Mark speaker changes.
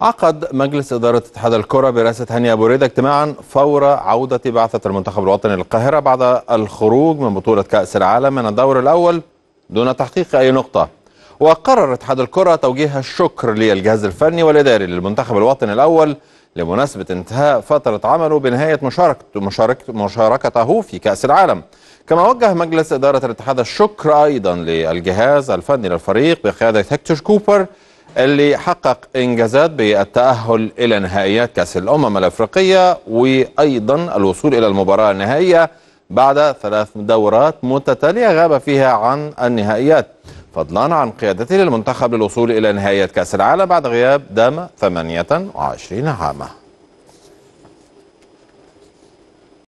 Speaker 1: عقد مجلس إدارة اتحاد الكرة برئاسة هاني أبو ريدة اجتماعا فور عودة بعثة المنتخب الوطني للقاهرة بعد الخروج من بطولة كأس العالم من الدور الأول دون تحقيق أي نقطة وقرر اتحاد الكرة توجيه الشكر للجهاز الفني والإداري للمنتخب الوطني الأول لمناسبة انتهاء فترة عمله بنهاية مشاركة مشاركت مشاركته في كأس العالم كما وجه مجلس إدارة الاتحاد الشكر أيضا للجهاز الفني للفريق بقيادة هكتور كوبر اللي حقق إنجازات بالتأهل إلى نهائيات كأس الأمم الأفريقية وأيضا الوصول إلى المباراة النهائية بعد ثلاث دورات متتالية غاب فيها عن النهائيات فضلا عن قيادته للمنتخب للوصول إلى نهائيات كأس العالم بعد غياب دام 28 عاما